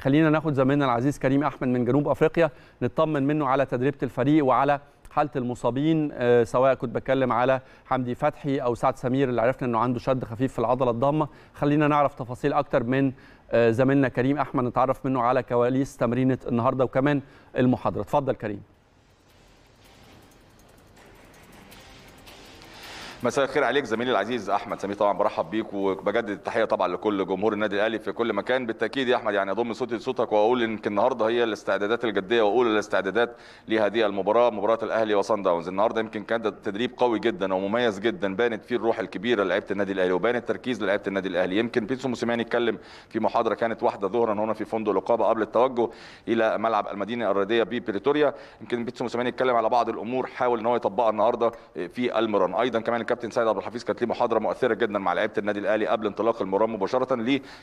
خلينا ناخد زميلنا العزيز كريم احمد من جنوب افريقيا نطمن منه على تدريبه الفريق وعلى حاله المصابين آه، سواء كنت بتكلم على حمدي فتحي او سعد سمير اللي عرفنا انه عنده شد خفيف في العضله الضامه خلينا نعرف تفاصيل اكتر من آه، زميلنا كريم احمد نتعرف منه على كواليس تمرينه النهارده وكمان المحاضره اتفضل كريم مساء الخير عليك زميلي العزيز احمد سمير طبعا برحب بيك وبجدد التحيه طبعا لكل جمهور النادي الاهلي في كل مكان بالتاكيد يا احمد يعني اضم صوتي لصوتك واقول ان النهارده هي الاستعدادات الجديه واولى الاستعدادات لهذه المباراه مباراه الاهلي وصن داونز النهارده يمكن كان تدريب قوي جدا ومميز جدا بانت فيه الروح الكبيره لعيبه النادي الاهلي وبان التركيز لعيبه النادي الاهلي يمكن بيتسو موسيماني اتكلم في محاضره كانت واحده ظهرا هنا في فندق الاقامه قبل التوجه الى ملعب المدينه الرياضيه ببريتوريا يمكن بيتسو موسيماني اتكلم على بعض الامور حاول ان هو يطبقها النهارده في المران ايضا كمان كابتن سيد عبد الحفيظ كانت ليه محاضره مؤثره جدا مع لعيبه النادي الاهلي قبل انطلاق المباراه مباشره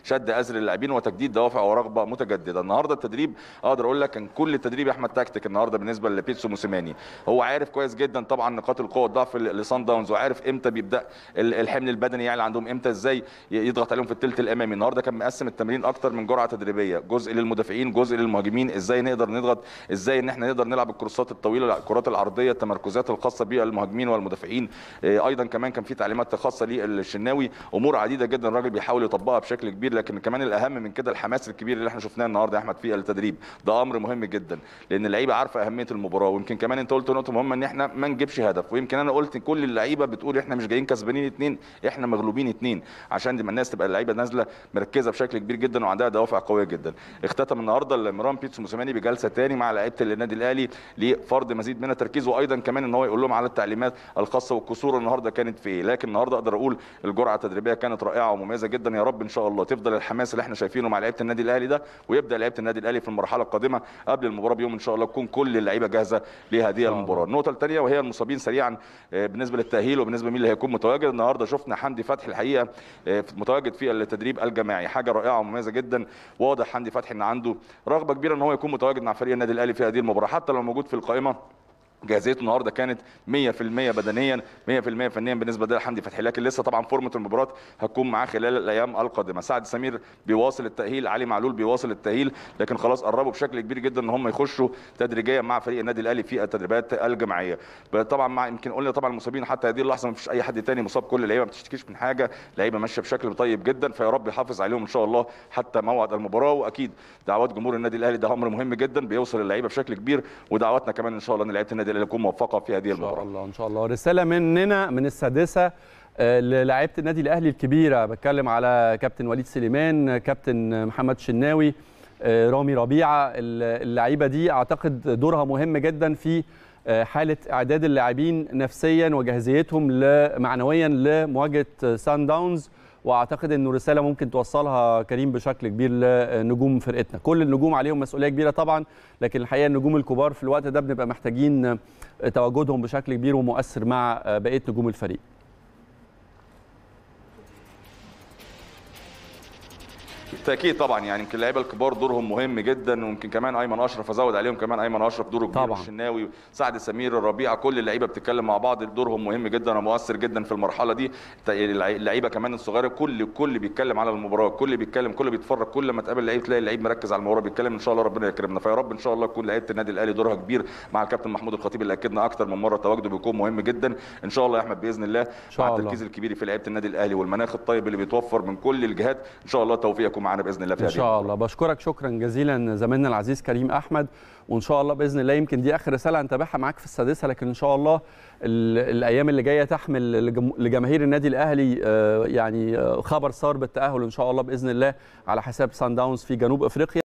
لشد ازر اللاعبين وتجديد دوافع ورغبه متجدده النهارده التدريب اقدر اقول لك كان كل التدريب يا احمد تكتيك النهارده بالنسبه لبيتسو موسيماني هو عارف كويس جدا طبعا نقاط القوه والضعف لصن داونز وعارف امتى بيبدا الحمل البدني يعني عندهم امتى ازاي يضغط عليهم في الثلث الامامي النهارده كان مقسم التمرين اكتر من جرعه تدريبيه جزء للمدافعين جزء للمهاجمين ازاي نقدر نضغط ازاي ان احنا نقدر نلعب الكروسات الطويله الكرات العرضيه التمركزات الخاصه بالمهاجمين والمدافعين آه، ايضا كمان كان في تعليمات خاصه للشناوي امور عديده جدا الراجل بيحاول يطبقها بشكل كبير لكن كمان الاهم من كده الحماس الكبير اللي احنا شفناه النهارده يا احمد في التدريب ده امر مهم جدا لان اللعيبه عارفه اهميه المباراه ويمكن كمان انت قلت نقطه مهمه ان احنا ما نجيبش هدف ويمكن انا قلت كل اللعيبه بتقول احنا مش جايين كسبانين اثنين احنا مغلوبين اثنين عشان دي الناس تبقى اللعيبه نازله مركزه بشكل كبير جدا وعندها دوافع قويه جدا اختتم النهارده المران بيتسو موسيماني بجلسه تاني مع لعيبه النادي الاهلي لفرض مزيد من التركيز وايضا كمان ان هو يقول لهم على التعليمات الخاصه والكسور النهارده النهارده كانت في ايه لكن النهارده اقدر اقول الجرعه التدريبيه كانت رائعه ومميزه جدا يا رب ان شاء الله تفضل الحماس اللي احنا شايفينه مع لعيبه النادي الاهلي ده ويبدا لعيبه النادي الاهلي في المرحله القادمه قبل المباراه بيوم ان شاء الله تكون كل اللعيبه جاهزه لهذه المباراه النقطه الثانيه وهي المصابين سريعا آه، بالنسبه للتاهيل وبالنسبه مين اللي هيكون متواجد النهارده شفنا حمدي فتحي الحقيقه آه، متواجد في التدريب الجماعي حاجه رائعه ومميزه جدا واضح حمدي فتحي ان عنده رغبه كبيره ان هو يكون متواجد مع فريق النادي الاهلي في هذه المباراه حتى لو موجود في القائمه جاهزيته النهارده كانت 100% بدنيا 100% فنيا بالنسبه لديل حمدي فتحي لكن لسه طبعا فورمه المباراه هتكون معاه خلال الايام القادمه سعد سمير بيواصل التاهيل علي معلول بيواصل التاهيل لكن خلاص قربوا بشكل كبير جدا ان هم يخشوا تدريجيا مع فريق النادي الاهلي في التدريبات الجماعيه طبعا مع يمكن قلنا طبعا المصابين حتى هذه اللحظه ما فيش اي حد تاني مصاب كل اللعيبه ما بتشتكيش من حاجه لعيبه ماشيه بشكل طيب جدا فيا رب يحافظ عليهم ان شاء الله حتى موعد المباراه واكيد دعوات جمهور النادي الاهلي ده امر مهم جدا بيوصل اللعيبه بشكل كبير ودعواتنا كمان ان شاء الله ان لعيبه النادي باذن الله نكون موفقه في هذه المباراه ان شاء الله ان شاء الله رساله مننا من السادسه آه، للاعيبه النادي الاهلي الكبيره بتكلم على كابتن وليد سليمان كابتن محمد شناوي آه، رامي ربيعه اللعيبه دي اعتقد دورها مهم جدا في آه، حاله اعداد اللاعبين نفسيا وجاهزيتهم معنويا لمواجهه سان داونز واعتقد انه رساله ممكن توصلها كريم بشكل كبير لنجوم فرقتنا كل النجوم عليهم مسؤوليه كبيره طبعا لكن الحقيقه النجوم الكبار في الوقت ده بنبقى محتاجين تواجدهم بشكل كبير ومؤثر مع بقيه نجوم الفريق بالتاكيد طبعا يعني يمكن اللعيبه الكبار دورهم مهم جدا ويمكن كمان ايمن اشرف ازود عليهم كمان ايمن اشرف دوره كبير طبعا. الشناوي سعد سمير الربيع كل اللعيبه بتتكلم مع بعض دورهم مهم جدا ومؤثر جدا في المرحله دي اللعيبه كمان الصغيره كل كل بيتكلم على المباراه كل بيتكلم كل بيتفرج كل ما تقابل لعيب تلاقي اللعيب مركز على المباراه بيتكلم ان شاء الله ربنا يكرمنا فيا رب ان شاء الله تكون لعيبه النادي الاهلي دورها كبير مع الكابتن محمود الخطيب اللي اكدنا اكتر من مره تواجده بيكون مهم جدا ان شاء الله يا احمد باذن الله مع التركيز الكبير في لعيبه النادي الاهلي والمناخ الطيب اللي بيتوفر من كل الجهات ان شاء الله توفيقكم تكون معانا باذن الله في ان شاء الله بشكرك شكرا جزيلا زميلنا العزيز كريم احمد وان شاء الله باذن الله يمكن دي اخر رساله هنتابعها معاك في السادسه لكن ان شاء الله الايام اللي جايه تحمل لجماهير النادي الاهلي آه، يعني آه، خبر صار بالتاهل ان شاء الله باذن الله على حساب سان داونز في جنوب افريقيا